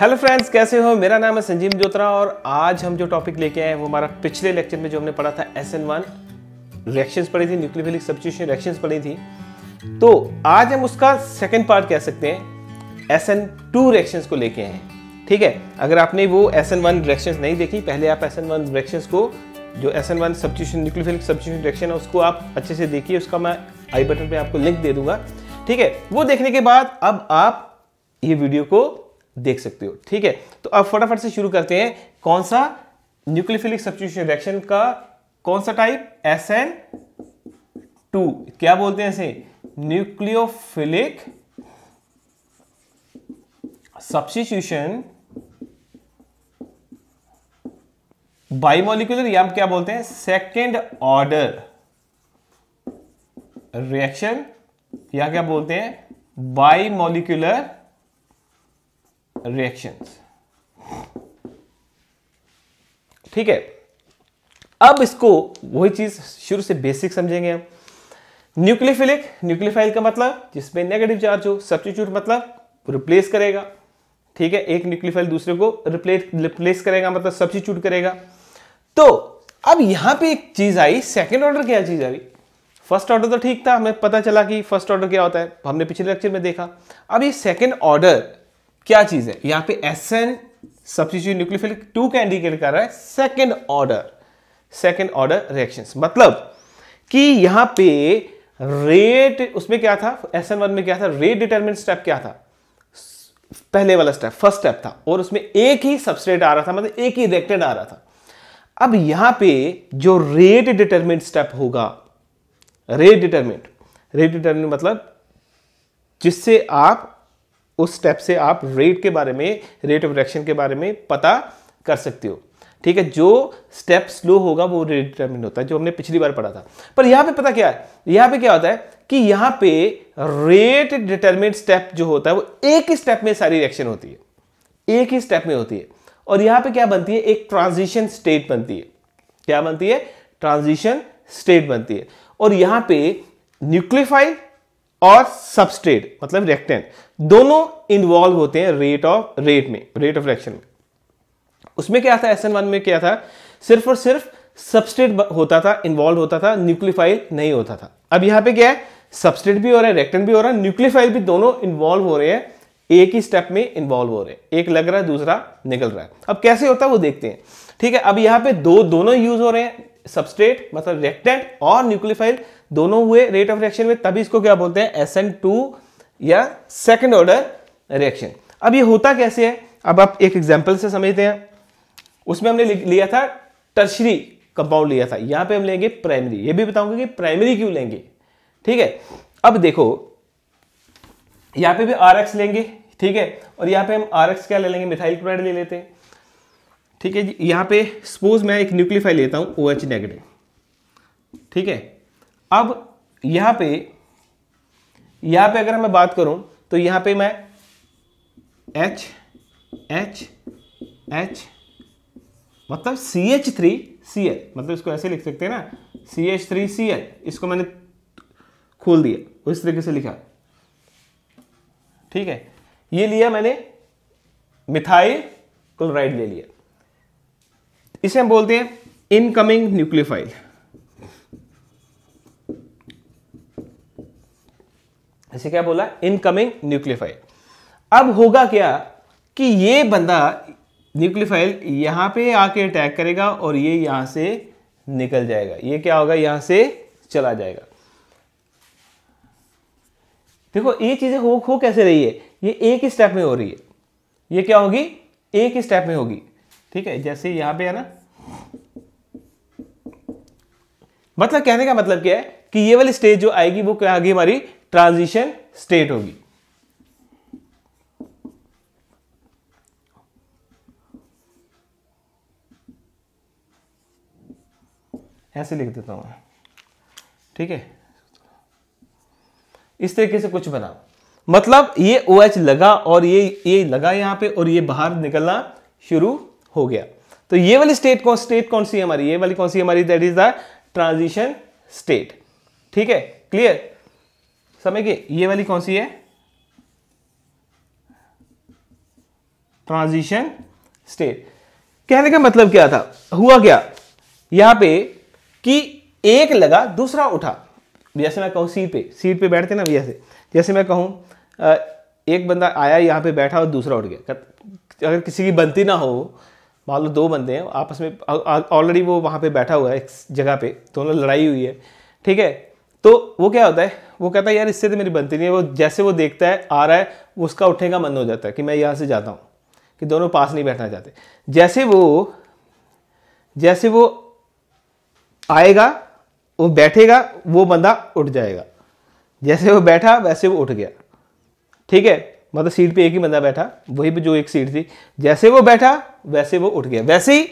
hello friends कैसे हो मेरा नाम है संजीव जोत्रा और आज हम जो टॉपिक लेके आए हैं वो हमारा पिछले लेक्चर में जो हमने पढ़ा था एस एन वन रिएक्शंस पढ़ी थी न्यूक्लियोफिलिक सब्सटीट्यूशन रिएक्शंस पढ़ी थी तो आज हम उसका सेकंड पार्ट कह सकते हैं एस एन टू रिएक्शंस को लेके आए हैं ठीक है अगर आपने वो एस एन वन रिएक्शंस नहीं देखी पहले आप एस एन वन रिएक्शंस को जो S N one substitution nucleophilic substitution reaction है उसको आप अच्छे से देखिए उसका मैं आई बटन पर आपको लिंक दे दूंगा ठीक है वो देखने के बाद अब आप ये वीडियो को देख सकते हो ठीक है तो अब फटाफट से शुरू करते हैं कौन सा न्यूक्लियोफिलिक सब्सिट्यूशन रिएक्शन का कौन सा टाइप एस एन टू क्या बोलते हैं इसे न्यूक्लियोफिलिक सब्सिट्यूशन बाइमोलिकुलर या हम क्या बोलते हैं सेकेंड ऑर्डर रिएक्शन या क्या बोलते हैं बाइमोलिकुलर रिएक्शंस ठीक है अब इसको वही चीज शुरू से बेसिक समझेंगे हम न्यूक्लियोफिलिक न्यूक्लियोफाइल का मतलब जिसमें नेगेटिव चार्ज हो सब्सिट्यूट मतलब रिप्लेस करेगा ठीक है एक न्यूक्लियोफाइल दूसरे को रिप्लेस रिप्लेस करेगा मतलब सब्सिट्यूट करेगा तो अब यहां पे एक चीज आई सेकंड ऑर्डर क्या चीज आई फर्स्ट ऑर्डर तो ठीक था हमें पता चला कि फर्स्ट ऑर्डर क्या होता है हमने पिछले लेक्चर में देखा अब ये सेकंड ऑर्डर क्या चीज है यहां पे S N substitute nucleophile two का इंडिकेट कर रहा है second order second order reaction मतलब कि यहां पे रेट उसमें क्या था एस एन वन में क्या था रेट डिटर्मिनेंट स्टेप क्या था पहले वाला स्टेप फर्स्ट स्टेप था और उसमें एक ही सबस्ट्रेट आ रहा था मतलब एक ही रिएक्टेड आ रहा था अब यहां पे जो रेट डिटरमिनेंट स्टेप होगा रेट डिटरमिनेंट रेट डिटरमिनेंट मतलब जिससे आप उस स्टेप से आप रेट के बारे में रेट ऑफ रिएक्शन के बारे में पता कर सकते हो ठीक है जो स्टेप स्लो होगा वो रेट डिटरमिन होता है जो हमने पिछली बार पढ़ा था पर यहां पे पता क्या है यहां पे क्या होता है कि यहां पे रेट डिटरमिन स्टेप जो होता है वो एक ही स्टेप में सारी रिएक्शन होती है एक ही स्टेप में होती है और यहां पे क्या बनती है एक ट्रांजिशन स्टेट बनती है क्या बनती है ट्रांजिशन स्टेट बनती है और यहां पे न्यूक्लिफाइड और सबस्टेट मतलब रिएक्टेंट दोनों इन्वॉल्व होते हैं रेट ऑफ रेट में रेट ऑफ रिएक्शन में उसमें क्या था एस एन वन में क्या था सिर्फ और सिर्फ सबस्टेट होता था इन्वॉल्व होता था न्यूक्लियोफाइल नहीं होता था अब यहां पे क्या है सबस्टेट भी हो रहा है रेक्टेंट भी हो रहा है न्यूक्लियोफाइल भी दोनों इन्वॉल्व हो रहे हैं एक ही स्टेप में इन्वॉल्व हो रहे हैं एक लग रहा है दूसरा निकल रहा है अब कैसे होता है वो देखते हैं ठीक है अब यहां पर दो दोनों यूज हो रहे हैं सबस्ट्रेट मतलब रेक्टेंट और न्यूक्लियोफाइल दोनों हुए रेट ऑफ रिएक्शन में तभी इसको क्या बोलते हैं एस एन टू या सेकेंड ऑर्डर रिएक्शन अब ये होता कैसे है अब आप एक एग्जाम्पल से समझते हैं उसमें हमने लिया था टर्शरी कंपाउंड लिया था यहां पे हम लेंगे प्राइमरी ये भी बताऊंगा कि प्राइमरी क्यों लेंगे ठीक है अब देखो यहां पे भी आर एक्स लेंगे ठीक है और यहां पे हम आर एक्स क्या ले लेंगे मिथाइल क्लोराइड ले लेते हैं ठीक है यहां पे सपोज मैं एक न्यूक्लियोफाइल लेता हूं ओ एच नेगेटिव ठीक है अब यहां पे यहां पे अगर मैं बात करूं तो यहां पे मैं एच एच एच मतलब C H three C L मतलब इसको ऐसे लिख सकते हैं ना C H three C L इसको मैंने खोल दिया इस तरीके से लिखा ठीक है ये लिया मैंने मिथाइल क्लोराइड ले लिया इसे हम बोलते हैं इनकमिंग न्यूक्लियोफाइल इसे क्या बोला इनकमिंग न्यूक्लियोफाइल अब होगा क्या कि ये बंदा न्यूक्लियोफाइल यहां पे आके अटैक करेगा और ये यहां से निकल जाएगा ये क्या होगा यहां से चला जाएगा देखो ये चीज़ें हो हो कैसे रही है ये एक ही स्टेप में हो रही है ये क्या होगी एक ही स्टेप में होगी ठीक है जैसे यहां पे है ना मतलब कहने का मतलब क्या है कि ये वाली स्टेज जो आएगी वो क्या आगे हमारी ट्रांजिशन स्टेट होगी ऐसे लिख देता हूं ठीक है इस तरीके से कुछ बना मतलब ये ओ OH लगा और ये ये लगा यहां पे और ये बाहर निकलना शुरू हो गया तो ये वाली स्टेट कौन स्टेट कौन सी हमारी ये वाली कौन सी हमारी that is the transition state ठीक है क्लियर समय के ये वाली कौन सी है ट्रांजिशन स्टेट कहने का मतलब क्या था हुआ क्या यहां पे कि एक लगा दूसरा उठा जैसे मैं कहूं सीट पे सीट पे बैठते ना भैया से जैसे मैं कहूं एक बंदा आया यहां पे बैठा और दूसरा उठ गया अगर किसी की बनती ना हो मान लो दो बंदे हैं आपस में ऑलरेडी वो वहां पे बैठा हुआ है एक जगह पे दोनों लड़ाई हुई है ठीक है तो वो क्या होता है वो कहता है यार इससे तो मेरी बनती नहीं है वो जैसे वो देखता है आ रहा है उसका उठने का मन हो जाता है कि मैं यहाँ से जाता हूँ कि दोनों पास नहीं बैठना चाहते जैसे वो जैसे वो आएगा वो बैठेगा वो बंदा उठ जाएगा जैसे वो बैठा वैसे वो उठ गया ठीक है मतलब सीट पे एक ही बंदा बैठा वही पे जो एक सीट थी जैसे वो बैठा वैसे वो उठ गया वैसे ही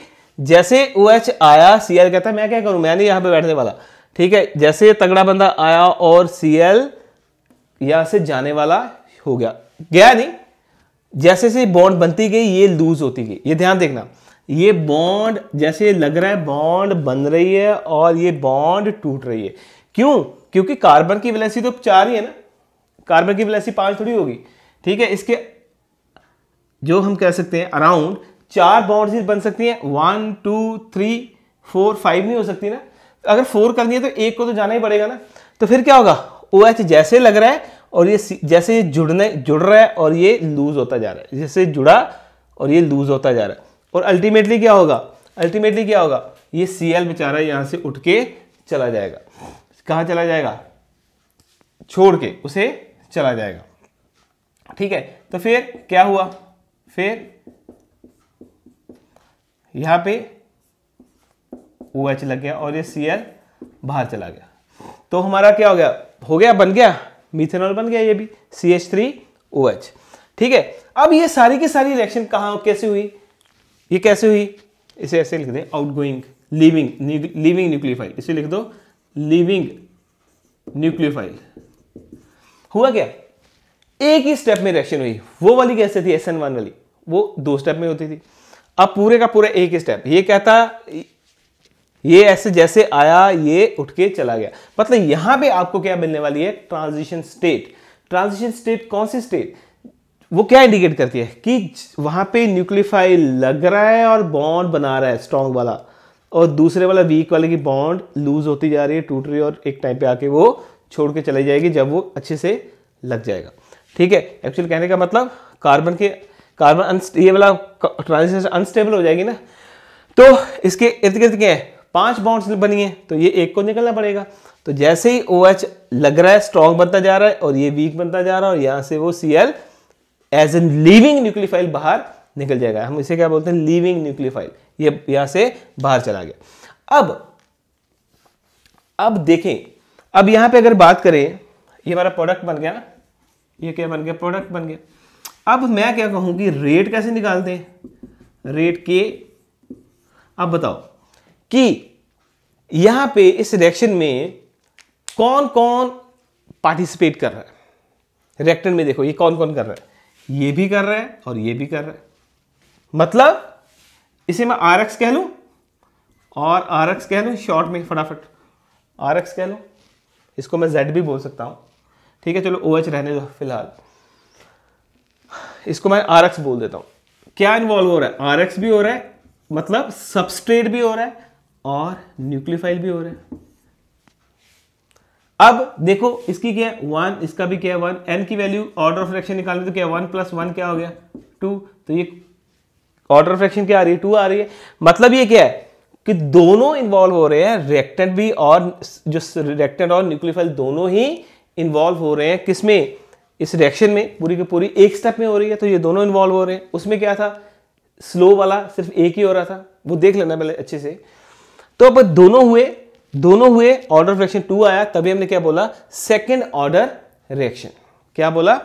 जैसे ओ एच आया सी कहता मैं क्या करूं मैं नहीं यहां पे बैठने वाला ठीक है जैसे तगड़ा बंदा आया और सी एल यहां से जाने वाला हो गया गया नहीं जैसे से बॉन्ड बनती गई ये लूज होती गई ये ध्यान देखना ये बॉन्ड जैसे लग रहा है बॉन्ड बन रही है और ये बॉन्ड टूट रही है क्यों क्योंकि कार्बन की वैलेंसी तो चार ही है ना कार्बन की वैलेंसी पांच थोड़ी होगी ठीक है इसके जो हम कह सकते हैं अराउंड चार बॉन्ड्स बन सकती हैं one two three four five नहीं हो सकती ना अगर फोर करनी है तो एक को तो जाना ही पड़ेगा ना तो फिर क्या होगा ओ OH जैसे लग रहा है और ये जैसे ये जुड़ने जुड़ रहा है और ये लूज होता जा रहा है जैसे जुड़ा और ये लूज होता जा रहा है और अल्टीमेटली क्या होगा अल्टीमेटली क्या होगा ये सी एल बेचारा यहाँ से उठ के चला जाएगा कहाँ चला जाएगा छोड़ के उसे चला जाएगा ठीक है तो फिर क्या हुआ फिर यहाँ पे ओ OH लग गया और ये सी एल बाहर चला गया तो हमारा क्या हो गया हो गया बन गया मिथेनॉल बन गया ये भी C H three O H ठीक है अब ये सारी की सारी रिएक्शन कहाँ कैसे हुई ये कैसे हुई इसे ऐसे लिख दें outgoing leaving leaving nucleophile इसे लिख दो लिविंग न्यूक्लियोफाइल हुआ क्या एक ही स्टेप में रिएक्शन हुई वो वाली कैसे थी एस एन वन वाली वो दो स्टेप में होती थी अब पूरे का पूरा एक ही स्टेप ये कहता ये ऐसे जैसे आया ये उठ के चला गया मतलब यहां पे आपको क्या मिलने वाली है ट्रांजिशन स्टेट ट्रांजिशन स्टेट कौन सी स्टेट वो क्या इंडिकेट करती है कि वहां पे न्यूक्लिफाई लग रहा है और बॉन्ड बना रहा है स्ट्रॉन्ग वाला और दूसरे वाला वीक वाले की बॉन्ड लूज होती जा रही है टूट रही है और एक टाइम पे आके वो छोड़ के चली जाएगी जब वो अच्छे से लग जाएगा ठीक है एक्चुअल कहने का मतलब कार्बन के कार्बन ये वाला ट्रांजिशन अनस्टेबल हो जाएगी ना तो इसके इर्द गिर्द क्या है पांच बॉन्ड्स बनी है तो ये एक को निकलना पड़ेगा तो जैसे ही ओ OH लग रहा है स्ट्रॉन्ग बनता जा रहा है और ये वीक बनता जा रहा है और यहां से वो C L as an leaving nucleophile बाहर निकल जाएगा हम इसे क्या बोलते हैं लिविंग न्यूक्लियोफाइल ये यहां से बाहर चला गया अब अब देखें अब यहां पे अगर बात करें ये हमारा प्रोडक्ट बन गया ना ये क्या बन गया प्रोडक्ट बन गया अब मैं क्या कहूंगी कि रेट कैसे निकालते हैं रेट के अब बताओ कि यहां पे इस रिएक्शन में कौन कौन पार्टिसिपेट कर रहा है रिएक्टेंट में देखो ये कौन कौन कर रहा है ये भी कर रहा है और ये भी कर रहा है मतलब इसे मैं आर एक्स कह लू और आर एक्स कह लू शॉर्ट में फटाफट आर एक्स कह लू इसको मैं जेड भी बोल सकता हूं ठीक है चलो ओ OH रहने दो फिलहाल इसको मैं आर एक्स बोल देता हूं क्या इन्वॉल्व हो रहा है आर एक्स भी हो रहा है मतलब सबस्ट्रेट भी हो रहा है और न्यूक्लियोफाइल भी हो रहे हैं अब देखो इसकी क्या है वन इसका भी क्या है वन एन की वैल्यू ऑर्डर ऑफ फ्रैक्शन निकालने तो क्या वन प्लस वन क्या हो गया टू तो ये ऑर्डर ऑफ फ्रैक्शन क्या आ रही है टू आ रही है मतलब ये क्या है कि दोनों इन्वॉल्व हो रहे हैं रिएक्टेंट भी और जो रिएक्टेंट और न्यूक्लियोफाइल दोनों ही इन्वॉल्व हो रहे हैं किसमें इस रिएक्शन में पूरी की पूरी एक स्टेप में हो रही है तो ये दोनों इन्वॉल्व हो रहे हैं उसमें क्या था स्लो वाला सिर्फ एक ही हो रहा था वो देख लेना पहले अच्छे से तो अब दोनों हुए दोनों हुए ऑर्डर रिएक्शन टू आया तभी हमने क्या बोला सेकेंड ऑर्डर रिएक्शन क्या बोला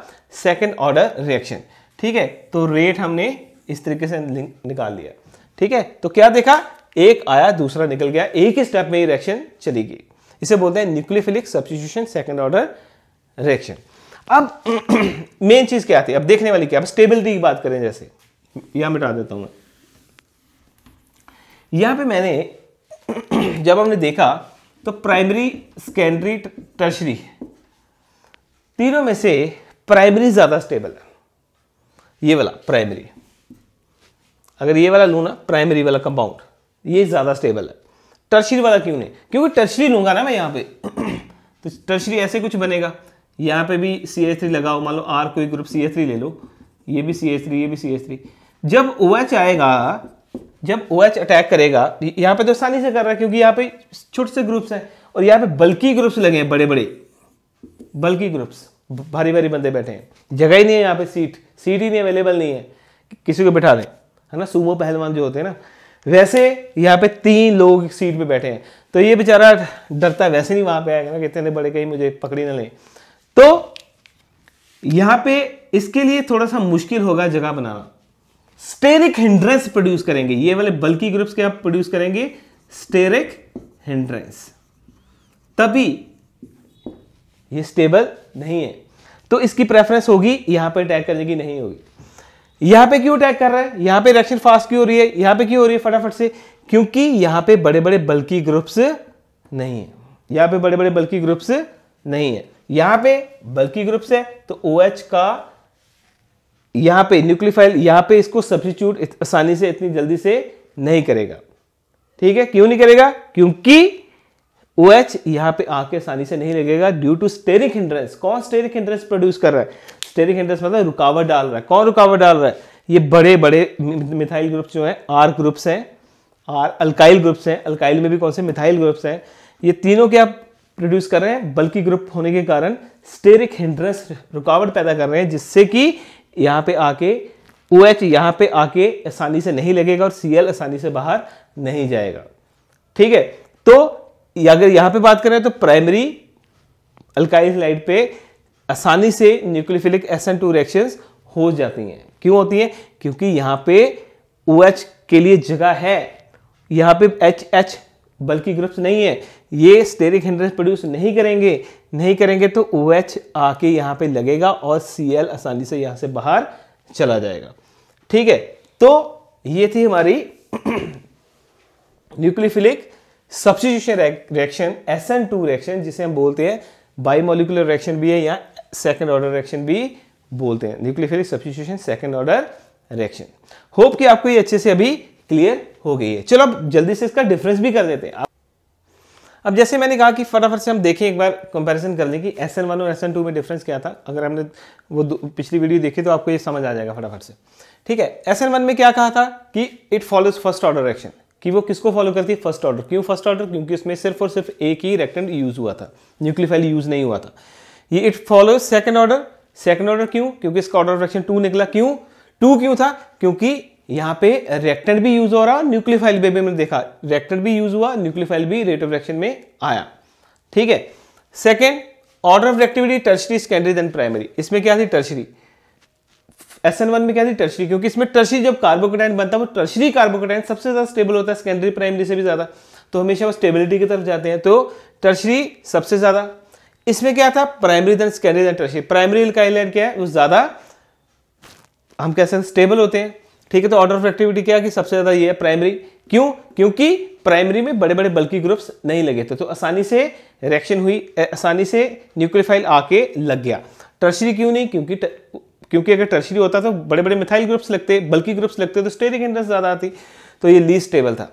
सेकेंड ऑर्डर रिएक्शन ठीक है तो रेट हमने इस तरीके से निकाल लिया ठीक है तो क्या देखा एक आया दूसरा निकल गया एक ही स्टेप में रिएक्शन चली गई इसे बोलते हैं nucleophilic substitution second order reaction अब मेन चीज क्या आती है अब देखने वाली क्या अब स्टेबिलिटी की बात करें जैसे यहां मिटा देता हूं यहां पे मैंने जब हमने देखा तो प्राइमरी सेकेंडरी टर्शरी तीनों में से प्राइमरी ज़्यादा स्टेबल है ये वाला प्राइमरी अगर ये वाला लू ना प्राइमरी वाला कंपाउंड ये ज़्यादा स्टेबल है टर्शरी वाला क्यों नहीं क्योंकि टर्शरी लूंगा ना मैं यहाँ पे तो टर्शरी ऐसे कुछ बनेगा यहाँ पे भी सी एस थ्री लगाओ मान लो आर कोई ग्रुप सी एस थ्री ले लो ये भी सी एस थ्री ये भी सी एस थ्री जब ओ OH एच आएगा जब ओ OH अटैक करेगा यहाँ पे तो आसानी से कर रहा है क्योंकि यहाँ पे छोटे से ग्रुप्स हैं और यहाँ पे बल्कि ग्रुप्स लगे हैं बड़े बड़े बल्कि ग्रुप्स भारी भारी बंदे बैठे हैं जगह ही नहीं है यहाँ पे सीट सीट ही नहीं अवेलेबल नहीं है किसी को बिठा दें है ना सुबह पहलवान जो होते हैं ना वैसे यहाँ पे तीन लोग सीट पर बैठे हैं तो ये बेचारा डरता है वैसे नहीं वहाँ पर आएगा ना कितने बड़े कहीं मुझे पकड़ी ना लें तो यहाँ पे इसके लिए थोड़ा सा मुश्किल होगा जगह बनाना स्टेरिक हिंड्रेंस प्रोड्यूस करेंगे ये वाले बल्कि ग्रुप्स क्या प्रोड्यूस करेंगे स्टेरिक हिंड्रेंस तभी ये स्टेबल नहीं है तो इसकी प्रेफरेंस होगी यहां पर अटैक करने की नहीं होगी यहां पे क्यों अटैक कर रहा है यहां पे रिएक्शन फास्ट क्यों हो रही है यहां पे क्यों हो रही है फटाफट से क्योंकि यहां पे बड़े बड़े बल्कि ग्रुप्स नहीं है यहां पे बड़े बड़े बल्कि ग्रुप्स नहीं है यहां पे बल्कि ग्रुप्स है तो ओ OH का यहां पे न्यूक्लियोफाइल यहां पे इसको सब्सिट्यूट आसानी से इतनी जल्दी से नहीं करेगा ठीक है क्यों नहीं करेगा क्योंकि ओ OH यहां पे आके आसानी से नहीं लगेगा ड्यू टू स्टेरिक हिंड्रेंस कौन स्टेरिक हिंड्रेंस प्रोड्यूस कर रहा है स्टेरिक हिंड्रेंस मतलब रुकावट डाल रहा है कौन रुकावट डाल रहा है ये बड़े बड़े मिथाइल ग्रुप्स जो हैं आर ग्रुप्स हैं आर अल्काइल ग्रुप्स हैं अल्काइल में भी कौन से मिथाइल ग्रुप्स हैं ये तीनों क्या प्रोड्यूस कर रहे हैं बल्कि ग्रुप होने के कारण स्टेरिक हिंड्रेंस रुकावट पैदा कर रहे हैं जिससे कि यहाँ पे आके ओ OH यहाँ पे आके आसानी से नहीं लगेगा और सी आसानी से बाहर नहीं जाएगा ठीक है तो अगर यहाँ पे बात करें तो प्राइमरी अल्काइल स्लाइड पे आसानी से न्यूक्लियोफिलिक एस टू रिएक्शन हो जाती हैं क्यों होती हैं क्योंकि यहाँ पे ओ OH के लिए जगह है यहाँ पे एच एच बल्कि ग्रुप्स नहीं है ये स्टेरिक हिंड्रेंस प्रोड्यूस नहीं करेंगे नहीं करेंगे तो ओ OH आके यहाँ पे लगेगा और सी एल आसानी से यहाँ से बाहर चला जाएगा ठीक है तो ये थी हमारी nucleophilic substitution reaction S N two reaction जिसे हम बोलते हैं बाईमोलिकुलर रिएक्शन भी है या सेकेंड ऑर्डर रिएक्शन भी बोलते हैं nucleophilic substitution second order reaction hope कि आपको ये अच्छे से अभी क्लियर हो गई है चलो अब जल्दी से इसका डिफरेंस भी कर देते हैं अब जैसे मैंने कहा कि फटाफट से हम देखें एक बार कंपैरिजन कर लें कि एस एन वन और एस एन टू में डिफरेंस क्या था अगर हमने वो पिछली वीडियो देखी तो आपको ये समझ आ जाएगा फटाफट से ठीक है एस एन वन में क्या कहा था कि it follows first order action कि वो किसको फॉलो करती है फर्स्ट ऑर्डर क्यों फर्स्ट ऑर्डर क्योंकि उसमें सिर्फ और सिर्फ एक ही रेक्टेंट यूज हुआ था न्यूक्लिफाइल यूज नहीं हुआ था ये it follows second order second order क्यों क्योंकि इसका ऑर्डर ऑफ एक्शन टू निकला क्यों टू क्यों था क्योंकि यहाँ पे रिएक्टेंट भी यूज हो रहा न्यूक्लियोफाइल बेबी में देखा रिएक्टेंट भी यूज हुआ न्यूक्लियोफाइल भी रेट ऑफ रिएक्शन में आया ठीक है second order of reactivity tertiary secondary then primary इसमें क्या थी टर्शरी एस एन वन में क्या थी टर्शरी क्योंकि इसमें टर्शरी जब कार्बोकोटाइन बनता है वो टर्शरी कार्बोकोटाइन सबसे ज़्यादा स्टेबल होता है सेकेंडरी प्राइमरी से भी ज़्यादा तो हमेशा वो स्टेबिलिटी की तरफ जाते हैं तो टर्शरी सबसे ज़्यादा इसमें क्या था primary then secondary then tertiary primary का क्या है वो ज़्यादा हम कह कैसे स्टेबल होते हैं ठीक है तो ऑर्डर ऑफ एक्टिविटी क्या कि सबसे ज़्यादा ये है प्राइमरी क्यों क्योंकि प्राइमरी में बड़े बड़े बल्कि ग्रुप्स नहीं लगे थे तो आसानी से रिएक्शन हुई आसानी से न्यूक्लियोफाइल आके लग गया टर्शरी क्यों नहीं क्योंकि त, क्योंकि अगर टर्शरी होता तो बड़े बड़े मिथाइल ग्रुप्स लगते बल्कि ग्रुप्स लगते तो स्टेरिक इंटरेस्ट ज़्यादा आती तो ये लीज स्टेबल था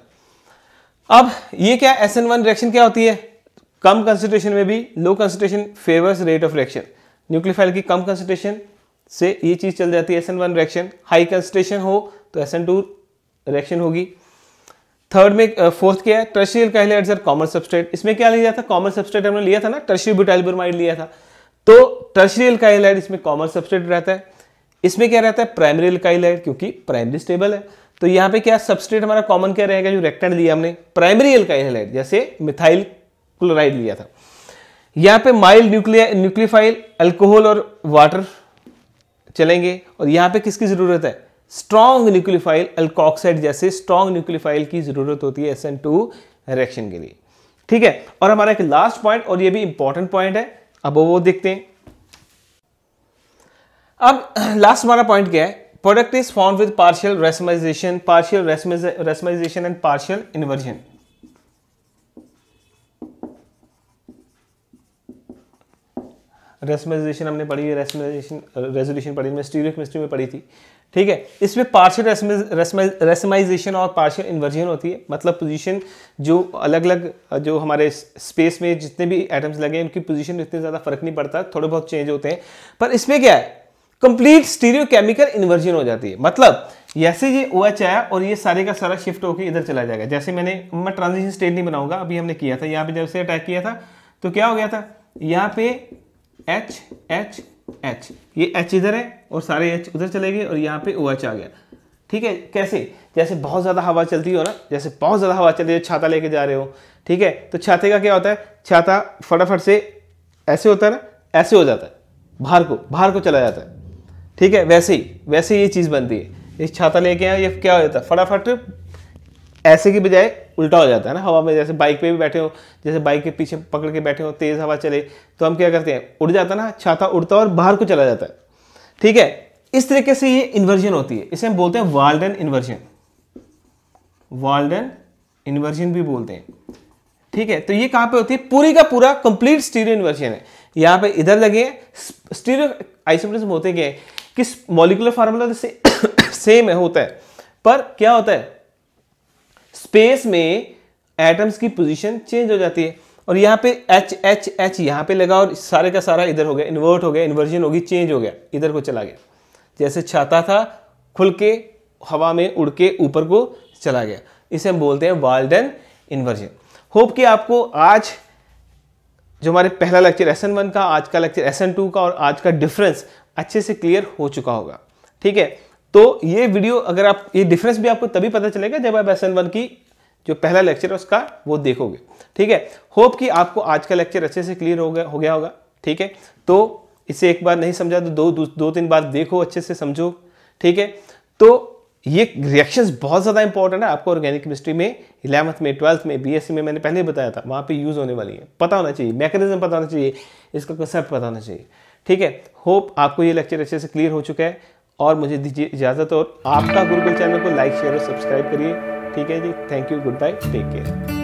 अब ये क्या एस एन वन रिएक्शन क्या होती है कम कंसेंट्रेशन में भी low concentration favours rate of reaction nucleophile की कम कंसेंट्रेशन से ये चीज़ चल जाती है S N one reaction high concentration हो तो एस एन टू रिएक्शन होगी थर्ड में फोर्थ क्या है tertiary alkyl sir common substrate इसमें क्या लिया था कॉमन सब्सट्रेट हमने लिया था ना टर्शी ब्यूटाइल ब्रोमाइड लिया था तो टर्शी अल्काइल इसमें कॉमन सब्सट्रेट रहता है इसमें क्या रहता है प्राइमरी अल्काइल क्योंकि प्राइमरी स्टेबल है तो यहां पे क्या सब्सट्रेट हमारा कॉमन क्या रहेगा जो रेक्टेंट लिया हमने प्राइमरी अल्काइल जैसे मिथाइल क्लोराइड लिया था यहां पे माइल्ड न्यूक्लियर न्यूक्लियोफाइल अल्कोहल और वाटर चलेंगे और यहाँ पे किसकी ज़रूरत है स्ट्रॉन्ग न्यूक्लियोफाइल अल्कोक्साइड जैसे स्ट्रॉन्ग न्यूक्लियोफाइल की ज़रूरत होती है एस रिएक्शन के लिए ठीक है और हमारा एक लास्ट पॉइंट और ये भी इंपॉर्टेंट पॉइंट है अब वो देखते हैं अब लास्ट हमारा पॉइंट क्या है product is form with partial racemization partial racemization and partial inversion racemization हमने पढ़ी रेसमलाइजेशन रेजोल्यूशन पढ़ी मैं स्टीरियो केमिस्ट्री में पढ़ी थी ठीक है इसमें पार्शियल रेसमाइजेशन और पार्शियल इन्वर्जन होती है मतलब पोजीशन जो अलग अलग जो हमारे स्पेस में जितने भी एटम्स लगे हैं उनकी पोजीशन में इतने ज़्यादा फर्क नहीं पड़ता थोड़े बहुत चेंज होते हैं पर इसमें क्या है कंप्लीट स्टीरियोकेमिकल इन्वर्जन हो जाती है मतलब जैसे ये ओ OH एच आया और ये सारे का सारा शिफ्ट होकर इधर चला जाएगा जैसे मैंने मैं ट्रांजिशन स्टेट नहीं बनाऊंगा अभी हमने किया था यहाँ पे जब से अटैक किया था तो क्या हो गया था यहाँ पे एच एच एच ये एच इधर है और सारे एच उधर चले गए और यहाँ पे ओ एच आ गया ठीक है कैसे जैसे बहुत ज़्यादा हवा चलती हो ना जैसे बहुत ज़्यादा हवा चलती है छाता लेके जा रहे हो ठीक है तो छाते का क्या होता है छाता फटाफट से ऐसे होता है ना ऐसे हो जाता है बाहर को बाहर को चला जाता है ठीक है वैसे ही वैसे ही ये चीज़ बनती है इस छाता लेके आए ये क्या हो जाता है फटाफट ऐसे की बजाय उल्टा हो जाता है ना हवा में जैसे बाइक पे भी बैठे हो जैसे बाइक के पीछे पकड़ के बैठे हो तेज़ हवा चले तो हम क्या करते हैं उड़ जाता ना छाता उड़ता और बाहर को चला जाता है ठीक है इस तरीके से ये इन्वर्जन होती है इसे हम बोलते हैं वाल्डन इन्वर्जन वाल्डन इन्वर्जन भी बोलते हैं ठीक है तो ये कहां पे होती है पूरी का पूरा कंप्लीट स्टीरियो इन्वर्जन है यहां पे इधर लगे स्टीरियो आइसोप्रिज्म होते क्या कि मॉलिकुलर फार्मूला तो से सेम है होता है पर क्या होता है स्पेस में एटम्स की पोजीशन चेंज हो जाती है और यहाँ पे एच एच एच यहाँ पे लगा और सारे का सारा इधर हो गया इन्वर्ट हो गया इन्वर्जन होगी चेंज हो गया इधर को चला गया जैसे छाता था खुल के हवा में उड़ के ऊपर को चला गया इसे हम बोलते हैं वाल्डन इन्वर्जन होप कि आपको आज जो हमारे पहला लेक्चर एस वन का आज का लेक्चर एस टू का और आज का डिफरेंस अच्छे से क्लियर हो चुका होगा ठीक है तो ये वीडियो अगर आप ये डिफरेंस भी आपको तभी पता चलेगा जब आप एस वन की जो पहला लेक्चर है उसका वो देखोगे ठीक है होप कि आपको आज का लेक्चर अच्छे से क्लियर हो गया हो गया होगा ठीक है तो इसे एक बार नहीं समझा तो दो दो, दो तीन बार देखो अच्छे से समझो ठीक है तो ये रिएक्शंस बहुत ज़्यादा इंपॉर्टेंट है आपको ऑर्गेनिक केमिस्ट्री में इलेवंथ में ट्वेल्थ में बीएससी में मैंने पहले ही बताया था वहाँ पे यूज़ होने वाली है पता होना चाहिए मैकेनिज्म पता होना चाहिए इसका कंसेप्ट पता होना चाहिए ठीक है होप आपको ये लेक्चर अच्छे से क्लियर हो चुका है और मुझे दीजिए इजाज़त और आपका गुरुकुल चैनल को लाइक शेयर और सब्सक्राइब करिए ठीक है जी thank you goodbye take care